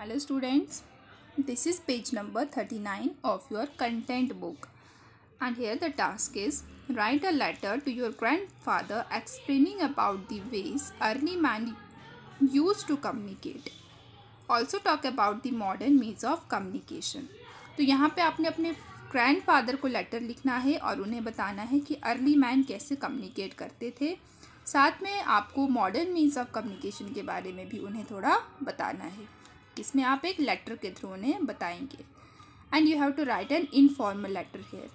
hello students this is page number thirty nine of your content book and here the task is write a letter to your grandfather explaining about the ways early man use to communicate also talk about the modern means of communication तो यहाँ पर आपने अपने grand father को letter लिखना है और उन्हें बताना है कि अर्ली मैन कैसे कम्युनिकेट करते थे साथ में आपको मॉडर्न मीन्स ऑफ कम्युनिकेशन के बारे में भी उन्हें थोड़ा बताना है इसमें आप एक लेटर के थ्रू उन्हें बताएंगे and you have to write an informal letter here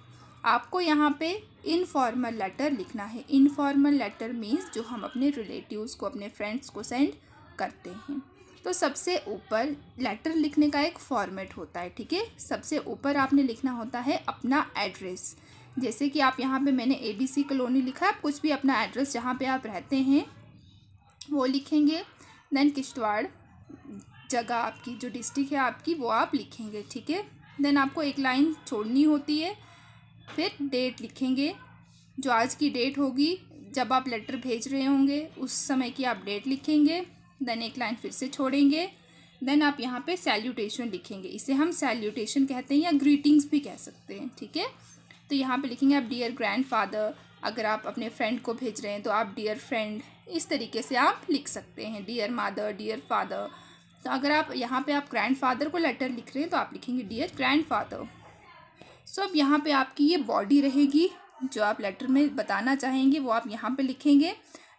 आपको यहाँ पे इनफॉर्मल लेटर लिखना है इनफॉर्मल लेटर मीन्स जो हम अपने रिलेटिव्स को अपने फ्रेंड्स को सेंड करते हैं तो सबसे ऊपर लेटर लिखने का एक फॉर्मेट होता है ठीक है सबसे ऊपर आपने लिखना होता है अपना एड्रेस जैसे कि आप यहाँ पे मैंने ए बी सी कॉलोनी लिखा है कुछ भी अपना एड्रेस जहाँ पे आप रहते हैं वो लिखेंगे देन किश्तवाड़ जगह आपकी जो डिस्ट्रिक्ट है आपकी वो आप लिखेंगे ठीक है देन आपको एक लाइन छोड़नी होती है फिर डेट लिखेंगे जो आज की डेट होगी जब आप लेटर भेज रहे होंगे उस समय की आप डेट लिखेंगे देन एक लाइन फिर से छोड़ेंगे देन आप यहाँ पे सैल्यूटेशन लिखेंगे इसे हम सैल्यूटेशन कहते हैं या ग्रीटिंग्स भी कह सकते हैं ठीक है तो यहाँ पे लिखेंगे आप डियर ग्रैंडफादर अगर आप अपने फ्रेंड को भेज रहे हैं तो आप डियर फ्रेंड इस तरीके से आप लिख सकते हैं डियर मादर डियर फादर तो अगर आप यहाँ पे आप ग्रैंडफादर को लेटर लिख रहे हैं तो आप लिखेंगे डियर ग्रैंडफादर सो अब यहाँ पे आपकी ये बॉडी रहेगी जो आप लेटर में बताना चाहेंगे वो आप यहाँ पे लिखेंगे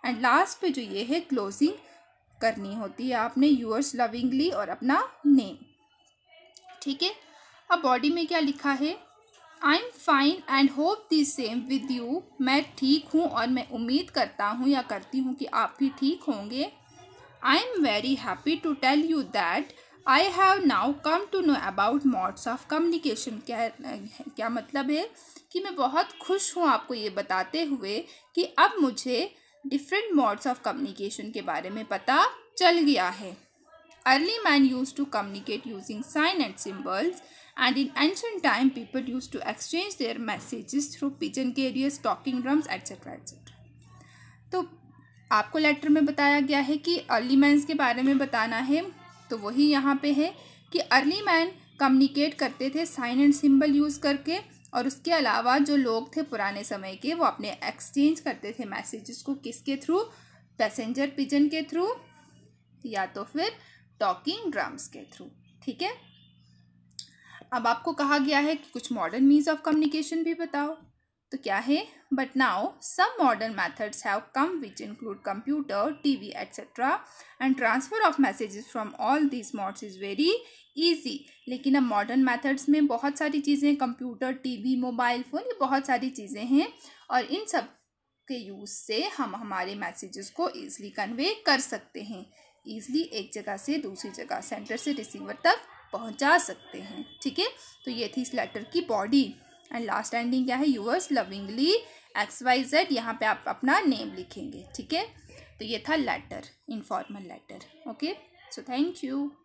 एंड लास्ट पे जो ये है क्लोजिंग करनी होती है आपने यूर्स लविंगली और अपना नेम ठीक है अब बॉडी में क्या लिखा है I am fine and hope the same with you मैं ठीक हूँ और मैं उम्मीद करता हूँ या करती हूँ कि आप भी ठीक होंगे I am very happy to tell you that I have now come to know about modes of communication क्या क्या मतलब है कि मैं बहुत खुश हूँ आपको ये बताते हुए कि अब मुझे डिफरेंट मोड्स ऑफ कम्युनिकेशन के बारे में पता चल गया है early man use to communicate using sign and symbols and in ancient time people used to exchange their messages through pigeon carriers talking drums etc etc तो आपको लेटर में बताया गया है कि अर्ली मैंस के बारे में बताना है तो वही यहाँ पे है कि अर्ली मैन कम्युनिकेट करते थे साइन एंड सिंबल यूज़ करके और उसके अलावा जो लोग थे पुराने समय के वो अपने एक्सचेंज करते थे मैसेजेस को किसके थ्रू पैसेंजर पिजन के थ्रू या तो फिर टॉकिंग ड्रम्स के थ्रू ठीक है अब आपको कहा गया है कि कुछ मॉडर्न मीन्स ऑफ कम्युनिकेशन भी बताओ तो क्या है but now some modern methods have come which include computer T V etcetera and transfer of messages from all this modes is very easy लेकिन अब मॉडर्न मैथड्स में बहुत सारी चीज़ें computer T V mobile phone ये बहुत सारी चीज़ें हैं और इन सब के यूज़ से हम हमारे मैसेज को ईज़िली कन्वे कर सकते हैं ईज़िली एक जगह से दूसरी जगह सेंटर से रिसीवर तक पहुँचा सकते हैं ठीक है तो ये थी इस लेटर की बॉडी एंड लास्ट एंडिंग क्या है yours lovingly X Y Z यहाँ पे आप अपना नेम लिखेंगे ठीक है तो ये था letter informal letter okay so thank you